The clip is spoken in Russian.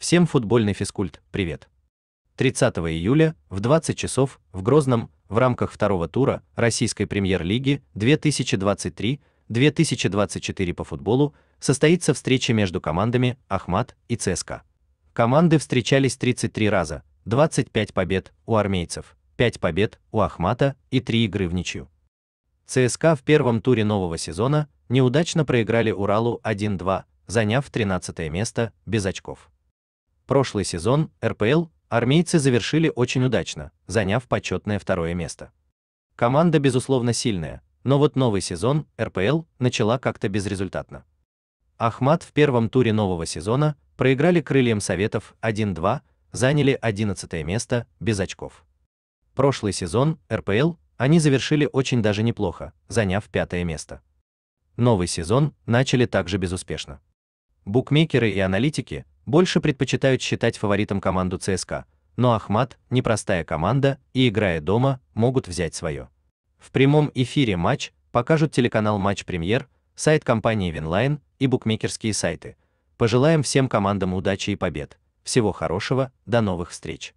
Всем футбольный физкульт, привет! 30 июля в 20 часов в Грозном в рамках второго тура российской премьер-лиги 2023-2024 по футболу состоится встреча между командами Ахмат и ЦСКА. Команды встречались 33 раза, 25 побед у армейцев, 5 побед у Ахмата и 3 игры в ничью. ЦСКА в первом туре нового сезона неудачно проиграли Уралу 1-2, заняв 13 место без очков. Прошлый сезон РПЛ армейцы завершили очень удачно, заняв почетное второе место. Команда безусловно сильная, но вот новый сезон РПЛ начала как-то безрезультатно. Ахмат в первом туре нового сезона проиграли Крыльям Советов 1-2, заняли 11 место без очков. Прошлый сезон РПЛ они завершили очень даже неплохо, заняв пятое место. Новый сезон начали также безуспешно. Букмекеры и аналитики больше предпочитают считать фаворитом команду ЦСКА, но Ахмат – непростая команда и, играя дома, могут взять свое. В прямом эфире матч покажут телеканал «Матч Премьер», сайт компании «Винлайн» и букмекерские сайты. Пожелаем всем командам удачи и побед. Всего хорошего, до новых встреч!